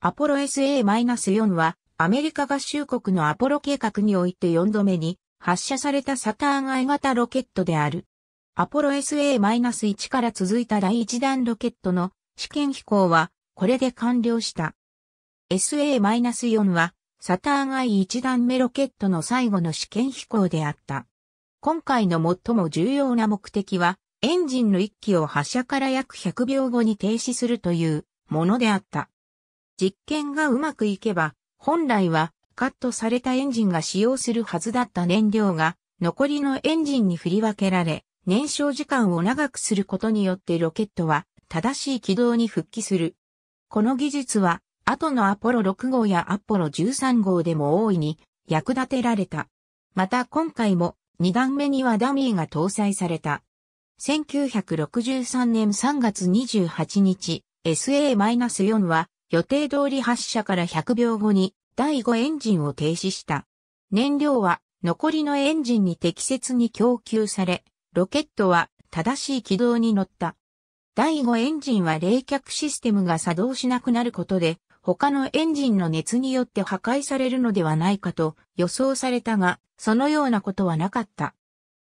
アポロ SA-4 は、アメリカ合衆国のアポロ計画において4度目に発射されたサターン I 型ロケットである。アポロ SA-1 から続いた第1弾ロケットの試験飛行は、これで完了した。SA-4 は、サターン I1 段目ロケットの最後の試験飛行であった。今回の最も重要な目的は、エンジンの1機を発射から約100秒後に停止するというものであった。実験がうまくいけば、本来はカットされたエンジンが使用するはずだった燃料が残りのエンジンに振り分けられ、燃焼時間を長くすることによってロケットは正しい軌道に復帰する。この技術は後のアポロ6号やアポロ13号でも大いに役立てられた。また今回も2段目にはダミーが搭載された。1963年3月28日 SA-4 は予定通り発射から100秒後に第5エンジンを停止した。燃料は残りのエンジンに適切に供給され、ロケットは正しい軌道に乗った。第5エンジンは冷却システムが作動しなくなることで、他のエンジンの熱によって破壊されるのではないかと予想されたが、そのようなことはなかった。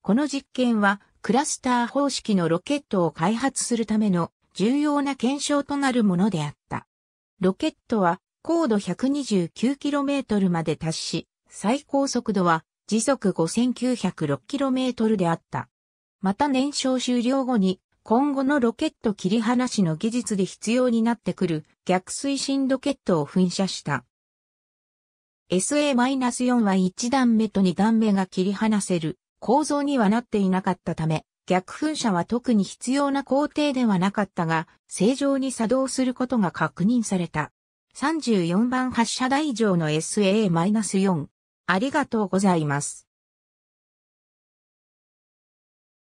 この実験は、クラスター方式のロケットを開発するための重要な検証となるものであった。ロケットは高度 129km まで達し、最高速度は時速 5906km であった。また燃焼終了後に今後のロケット切り離しの技術で必要になってくる逆推進ロケットを噴射した。SA-4 は1段目と2段目が切り離せる構造にはなっていなかったため、逆噴射は特に必要な工程ではなかったが、正常に作動することが確認された。34番発射台上の SA-4。ありがとうございます。